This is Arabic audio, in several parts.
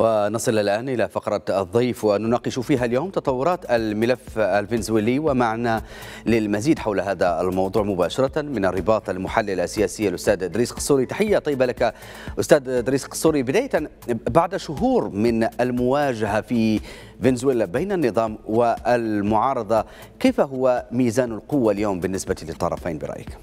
ونصل الآن إلى فقرة الضيف ونناقش فيها اليوم تطورات الملف الفنزويلي ومعنا للمزيد حول هذا الموضوع مباشرة من الرباط المحلل السياسي الأستاذ إدريس قصوري تحية طيبة لك أستاذ إدريس قصوري بداية بعد شهور من المواجهة في فنزويلا بين النظام والمعارضة كيف هو ميزان القوة اليوم بالنسبة للطرفين برأيك؟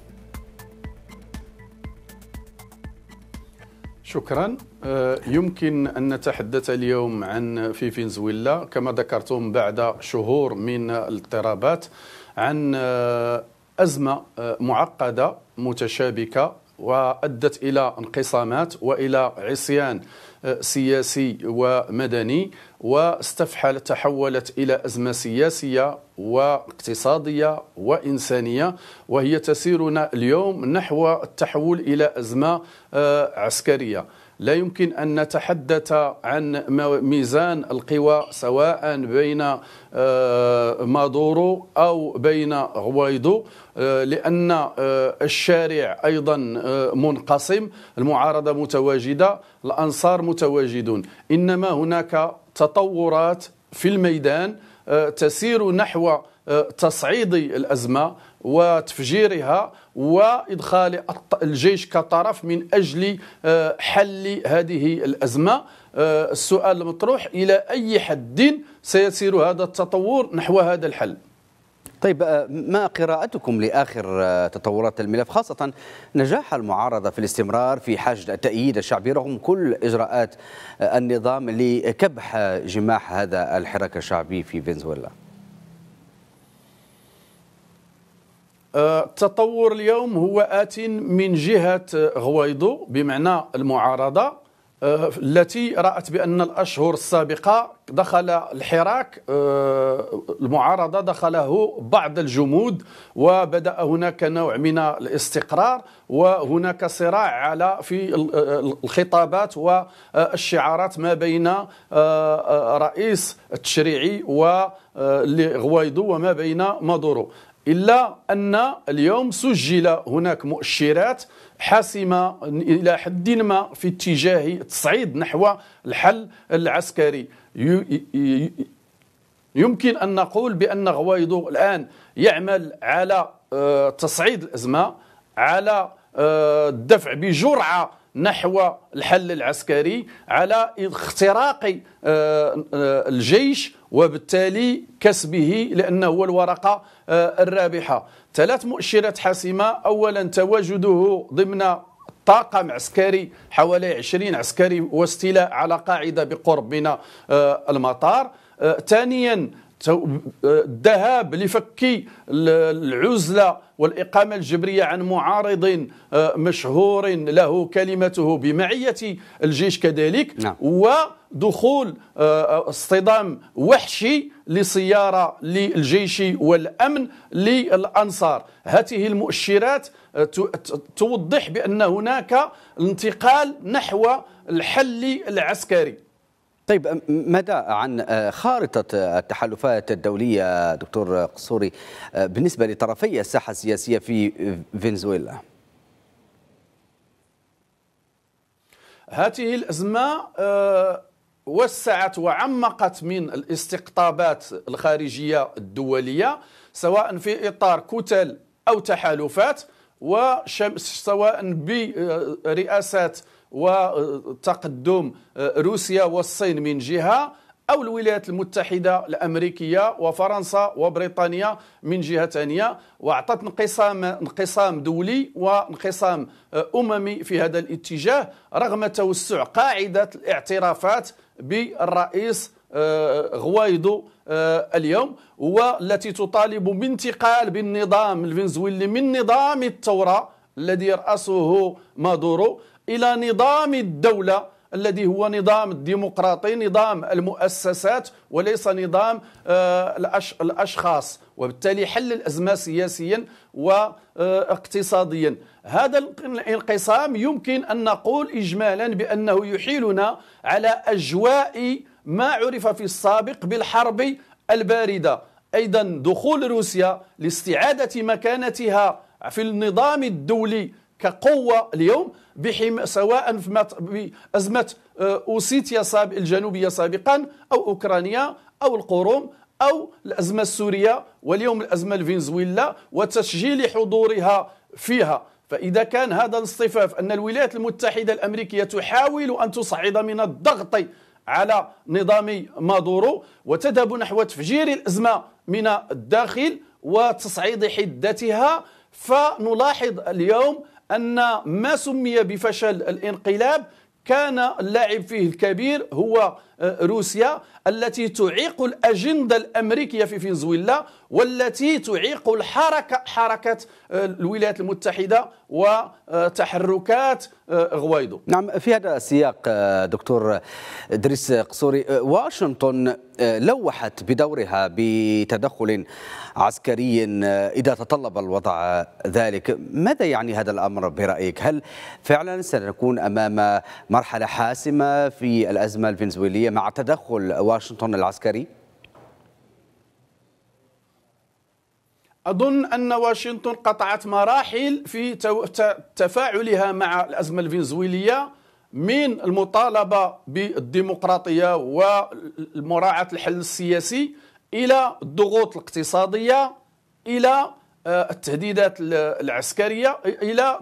شكرا آه، يمكن أن نتحدث اليوم عن في فنزويلا كما ذكرتم بعد شهور من الاضطرابات عن آه، أزمة آه، معقدة متشابكة وأدت إلى انقسامات وإلى عصيان آه، سياسي ومدني واستفحل تحولت إلى أزمة سياسية واقتصادية وإنسانية وهي تسيرنا اليوم نحو التحول إلى أزمة آه، عسكرية لا يمكن أن نتحدث عن ميزان القوى سواء بين آه، مادورو أو بين غوايدو آه، لأن آه، الشارع أيضا منقسم المعارضة متواجدة الأنصار متواجدون إنما هناك تطورات في الميدان تسير نحو تصعيد الأزمة وتفجيرها وإدخال الجيش كطرف من أجل آه، حل هذه الأزمة آه، السؤال المطروح إلى أي حد سيسير هذا التطور نحو هذا الحل طيب آه، ما قراءتكم لاخر تطورات الملف خاصه نجاح المعارضه في الاستمرار في حشد التأييد الشعبي رغم كل اجراءات النظام لكبح جماح هذا الحراك الشعبي في فنزويلا؟ أه، التطور اليوم هو آت من جهة غويضو بمعنى المعارضة أه، التي رأت بأن الأشهر السابقة دخل الحراك أه، المعارضة دخله بعض الجمود وبدأ هناك نوع من الاستقرار وهناك صراع على في الخطابات والشعارات ما بين رئيس التشريعي و غويضو وما بين مادورو إلا أن اليوم سجل هناك مؤشرات حاسمة إلى حد ما في اتجاه التصعيد نحو الحل العسكري يمكن أن نقول بأن غوايضو الآن يعمل على آه، تصعيد الأزمة على الدفع آه، بجرعة نحو الحل العسكري على اختراق آه، آه، الجيش وبالتالي كسبه لأنه هو الورقة آه، الرابحة ثلاث مؤشرات حاسمة أولا تواجده ضمن طاقم عسكري حوالي 20 عسكري واستيلاء على قاعدة بقرب من المطار ثانيا آه، الذهاب لفك العزله والاقامه الجبريه عن معارض آه، مشهور له كلمته بمعيه الجيش كذلك نعم. ودخول آه، اصطدام وحشي لسياره للجيش والامن للانصار هذه المؤشرات توضح بان هناك انتقال نحو الحل العسكري طيب ماذا عن آه، خارطة آه، التحالفات الدولية دكتور قصوري آه، بالنسبة لطرفي الساحة السياسية في فنزويلا؟ هذه الأزمة وسعت وعمقت من الاستقطابات الخارجية الدولية سواء في إطار كتل أو تحالفات سواء برئاسات وتقدم روسيا والصين من جهه أو الولايات المتحدة الأمريكية وفرنسا وبريطانيا من جهة ثانية وأعطت انقسام انقسام دولي وانقسام أممي في هذا الاتجاه رغم توسع قاعدة الاعترافات بالرئيس آه، آه، غوايدو آه، اليوم والتي تطالب بانتقال بالنظام الفنزويلي من نظام الثوره الذي يرأسه مادورو إلى نظام الدولة الذي هو نظام الديمقراطي نظام المؤسسات وليس نظام الأشخاص وبالتالي حل الأزمة سياسيا واقتصاديا هذا الانقسام يمكن أن نقول إجمالا بأنه يحيلنا على أجواء ما عرف في السابق بالحرب الباردة أيضا دخول روسيا لاستعادة مكانتها في النظام الدولي كقوة اليوم بحم... سواء في أزمة آه، أوسيتيا ساب... الجنوبية سابقا أو أوكرانيا أو القروم أو الأزمة السورية واليوم الأزمة الفنزويلا وتسجيل حضورها فيها فإذا كان هذا الاصطفاف أن الولايات المتحدة الأمريكية تحاول أن تصعد من الضغط على نظام مادورو وتذهب نحو تفجير الأزمة من الداخل وتصعيد حدتها فنلاحظ اليوم أن ما سمي بفشل الانقلاب كان اللاعب فيه الكبير هو آه، روسيا التي تعيق الأجندة الأمريكية في فنزويلا والتي تعيق الحركة حركة آه، الولايات المتحدة وتحركات آه، غوايدو نعم في هذا السياق آه، دكتور دريس قصوري واشنطن لوحت بدورها بتدخل عسكري إذا تطلب الوضع ذلك ماذا يعني هذا الأمر برأيك هل فعلا سنكون أمام مرحلة حاسمة في الأزمة الفنزويلية مع تدخل واشنطن العسكري؟ أظن أن واشنطن قطعت مراحل في تفاعلها مع الأزمة الفنزويلية من المطالبة بالديمقراطية ومراعاة الحل السياسي إلى الضغوط الاقتصادية إلى آه، التهديدات العسكرية إلى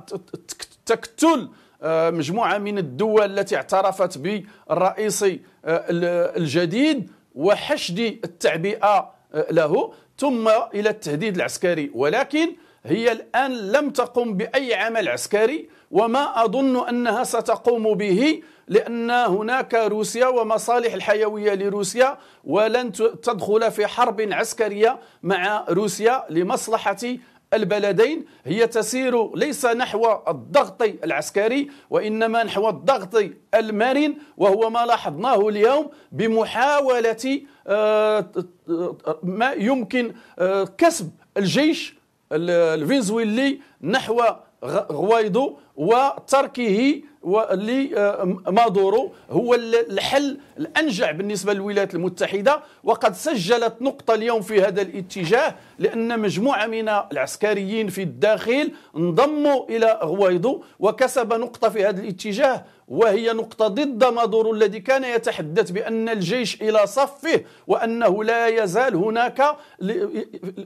تكتل آه، مجموعة من الدول التي اعترفت بالرئيس آه، الجديد وحشد التعبئة له ثم إلى التهديد العسكري ولكن هي الآن لم تقم بأي عمل عسكري وما أظن أنها ستقوم به لأن هناك روسيا ومصالح الحيوية لروسيا ولن تدخل في حرب عسكرية مع روسيا لمصلحة البلدين هي تسير ليس نحو الضغط العسكري وإنما نحو الضغط المرن وهو ما لاحظناه اليوم بمحاولة آه، ما يمكن آه، كسب الجيش الفنزويلي نحو غوايدو وتركه واللي آه، مادورو هو الحل الانجع بالنسبه للولايات المتحده وقد سجلت نقطه اليوم في هذا الاتجاه لان مجموعه من العسكريين في الداخل انضموا الى غويضو وكسب نقطه في هذا الاتجاه وهي نقطة ضد مادورو الذي كان يتحدث بأن الجيش إلى صفه وأنه لا يزال هناك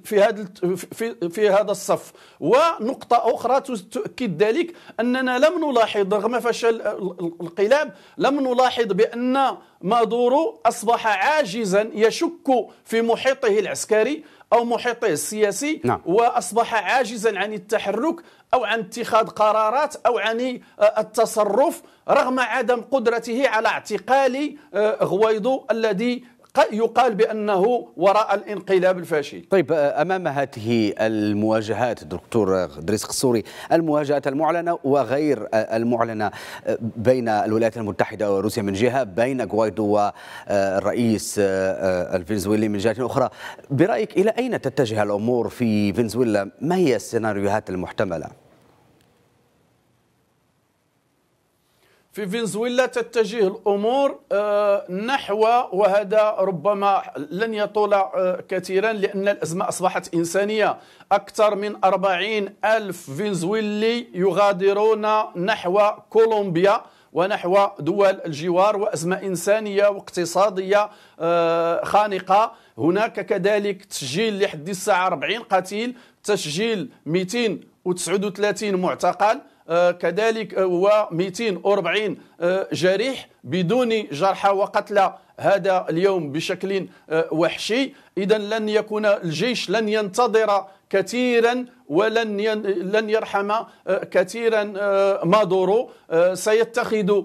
في هذا في, في هذا الصف ونقطة أخرى تؤكد ذلك أننا لم نلاحظ رغم فشل الانقلاب لم نلاحظ بأن مادورو أصبح عاجزا يشك في محيطه العسكري أو محيطه السياسي نعم. وأصبح عاجزا عن التحرك أو عن اتخاذ قرارات أو عن آه، التصرف رغم عدم قدرته على اعتقال آه، غويضو الذي يقال بانه وراء الانقلاب الفاشل طيب آه، امام هذه المواجهات دكتور دريس قصوري المواجهات المعلنه وغير آه، المعلنه آه، بين الولايات المتحده وروسيا من جهه بين غوايدو والرئيس الفنزويلي من جهه اخرى برايك الى اين تتجه الامور في فنزويلا ما هي السيناريوهات المحتمله في فنزويلا تتجه الامور آه، نحو وهذا ربما لن يطول آه، كثيرا لان الازمه اصبحت انسانيه اكثر من 40 الف فنزويلي يغادرون نحو كولومبيا ونحو دول الجوار وازمه انسانيه واقتصاديه آه، خانقه هناك كذلك تسجيل لحد الساعه 40 قتيل تسجيل 200 239 معتقل آه، كذلك آه، و 240 آه، جريح بدون جرحى وقتلى هذا اليوم بشكل وحشي اذا لن يكون الجيش لن ينتظر كثيرا ولن ين... لن يرحم كثيرا مادورو سيتخذ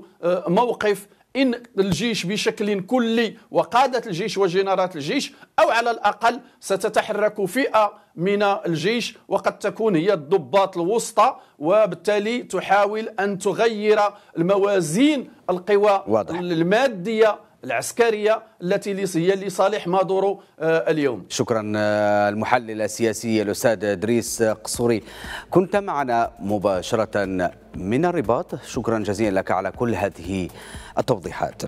موقف إن الجيش بشكل كلي وقادة الجيش وجنرالات الجيش أو على الأقل ستتحرك فئة من الجيش وقد تكون هي الضباط الوسطى وبالتالي تحاول أن تغير الموازين القوى واضح. المادية العسكريه التي هي لصالح مادورو آه، اليوم شكرا آه، المحلل السياسي الاستاذ ادريس قصوري كنت معنا مباشره من الرباط شكرا جزيلا لك على كل هذه التوضيحات